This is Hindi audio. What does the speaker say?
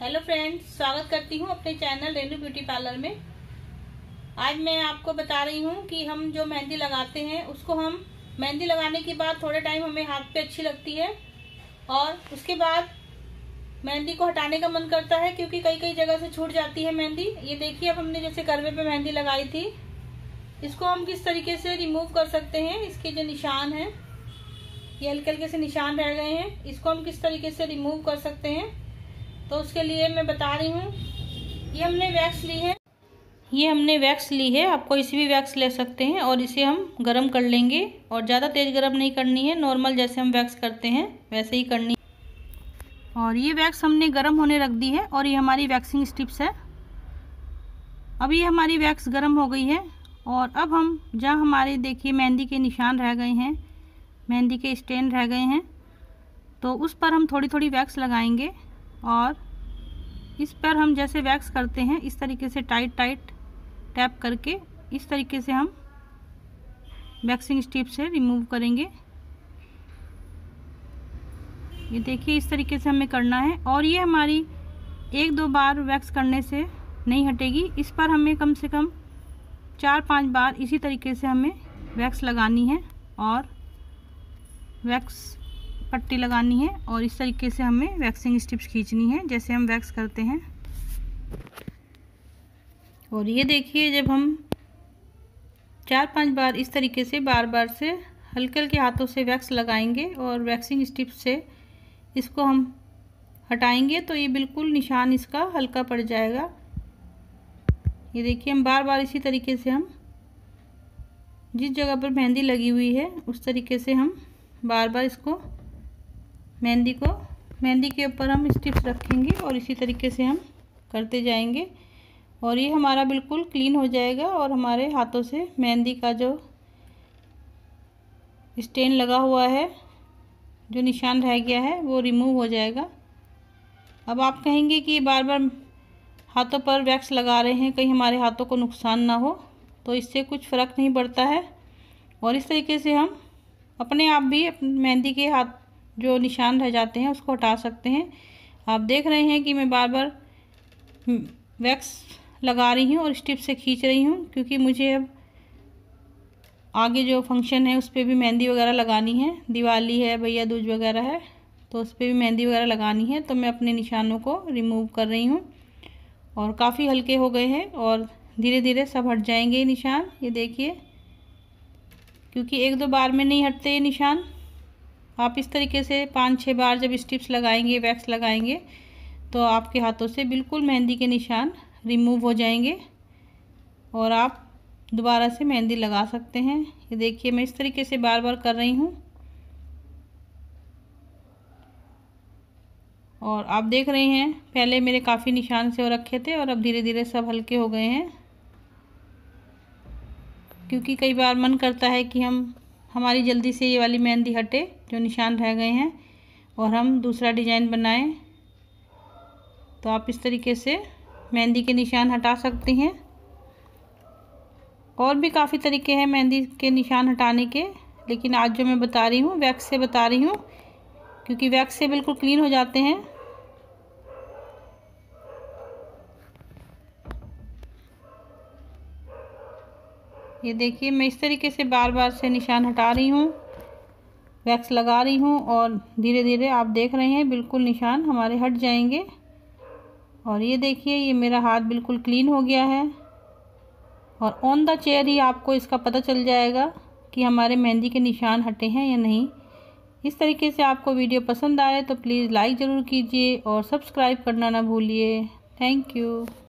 हेलो फ्रेंड्स स्वागत करती हूँ अपने चैनल रेनू ब्यूटी पार्लर में आज मैं आपको बता रही हूँ कि हम जो मेहंदी लगाते हैं उसको हम मेहंदी लगाने के बाद थोड़े टाइम हमें हाथ पे अच्छी लगती है और उसके बाद मेहंदी को हटाने का मन करता है क्योंकि कई कई जगह से छूट जाती है मेहंदी ये देखिए अब हमने जैसे करवे पे मेहंदी लगाई थी इसको हम किस तरीके से रिमूव कर सकते हैं इसके जो निशान हैं ये हल्के हल्के से निशान रह गए हैं इसको हम किस तरीके से रिमूव कर सकते हैं तो उसके लिए मैं बता रही हूँ ये हमने वैक्स ली है ये हमने वैक्स ली है आप कोई सी भी वैक्स ले सकते हैं और इसे हम गर्म कर लेंगे और ज़्यादा तेज़ गर्म नहीं करनी है नॉर्मल जैसे हम वैक्स करते हैं वैसे ही करनी और ये वैक्स हमने गर्म होने रख दी है और ये हमारी वैक्सिंग स्टिप्स है अभी हमारी वैक्स गर्म हो गई है और अब हम जहाँ हमारे देखिए मेहंदी के निशान रह गए हैं मेहंदी के स्टेन रह गए हैं तो उस पर हम थोड़ी थोड़ी वैक्स लगाएंगे और इस पर हम जैसे वैक्स करते हैं इस तरीके से टाइट टाइट टैप करके इस तरीके से हम वैक्सिंग स्टिप से रिमूव करेंगे ये देखिए इस तरीके से हमें करना है और ये हमारी एक दो बार वैक्स करने से नहीं हटेगी इस पर हमें कम से कम चार पांच बार इसी तरीके से हमें वैक्स लगानी है और वैक्स पट्टी लगानी है और इस तरीके से हमें वैक्सिंग स्टिप्स खींचनी है जैसे हम वैक्स करते हैं और ये देखिए जब हम चार पांच बार इस तरीके से बार बार से हल्के हल्के हाथों से वैक्स लगाएंगे और वैक्सिंग स्टिप्स से इसको हम हटाएंगे तो ये बिल्कुल निशान इसका हल्का पड़ जाएगा ये देखिए हम बार बार इसी तरीके से हम जिस जगह पर मेहंदी लगी हुई है उस तरीके से हम बार बार इसको मेहंदी को मेहंदी के ऊपर हम स्टिप्स रखेंगे और इसी तरीके से हम करते जाएंगे और ये हमारा बिल्कुल क्लीन हो जाएगा और हमारे हाथों से मेहंदी का जो स्टेन लगा हुआ है जो निशान रह गया है वो रिमूव हो जाएगा अब आप कहेंगे कि बार बार हाथों पर वैक्स लगा रहे हैं कहीं हमारे हाथों को नुकसान ना हो तो इससे कुछ फ़र्क नहीं पड़ता है और इस तरीके से हम अपने आप भी मेहंदी के हाथ जो निशान रह जाते हैं उसको हटा सकते हैं आप देख रहे हैं कि मैं बार बार वैक्स लगा रही हूँ और स्टिप से खींच रही हूँ क्योंकि मुझे अब आगे जो फंक्शन है उस पर भी मेहंदी वगैरह लगानी है दिवाली है भैया दूज वगैरह है तो उस पर भी मेहंदी वगैरह लगानी है तो मैं अपने निशानों को रिमूव कर रही हूँ और काफ़ी हल्के हो गए हैं और धीरे धीरे सब हट जाएंगे ये निशान ये देखिए क्योंकि एक दो बार में नहीं हटते ये निशान आप इस तरीके से पाँच छः बार जब स्टिप्स लगाएंगे वैक्स लगाएंगे तो आपके हाथों से बिल्कुल मेहंदी के निशान रिमूव हो जाएंगे और आप दोबारा से मेहंदी लगा सकते हैं ये देखिए मैं इस तरीके से बार बार कर रही हूँ और आप देख रहे हैं पहले मेरे काफ़ी निशान से हो रखे थे और अब धीरे धीरे सब हल्के हो गए हैं क्योंकि कई बार मन करता है कि हम हमारी जल्दी से ये वाली मेहंदी हटे जो निशान रह गए हैं और हम दूसरा डिज़ाइन बनाएं तो आप इस तरीके से मेहंदी के निशान हटा सकते हैं और भी काफ़ी तरीके हैं मेहंदी के निशान हटाने के लेकिन आज जो मैं बता रही हूँ वैक्स से बता रही हूँ क्योंकि वैक्स से बिल्कुल क्लीन हो जाते हैं ये देखिए मैं इस तरीके से बार बार से निशान हटा रही हूँ वैक्स लगा रही हूँ और धीरे धीरे आप देख रहे हैं बिल्कुल निशान हमारे हट जाएंगे और ये देखिए ये मेरा हाथ बिल्कुल क्लीन हो गया है और ऑन द चेयर ही आपको इसका पता चल जाएगा कि हमारे मेहंदी के निशान हटे हैं या नहीं इस तरीके से आपको वीडियो पसंद आए तो प्लीज़ लाइक ज़रूर कीजिए और सब्सक्राइब करना ना भूलिए थैंक यू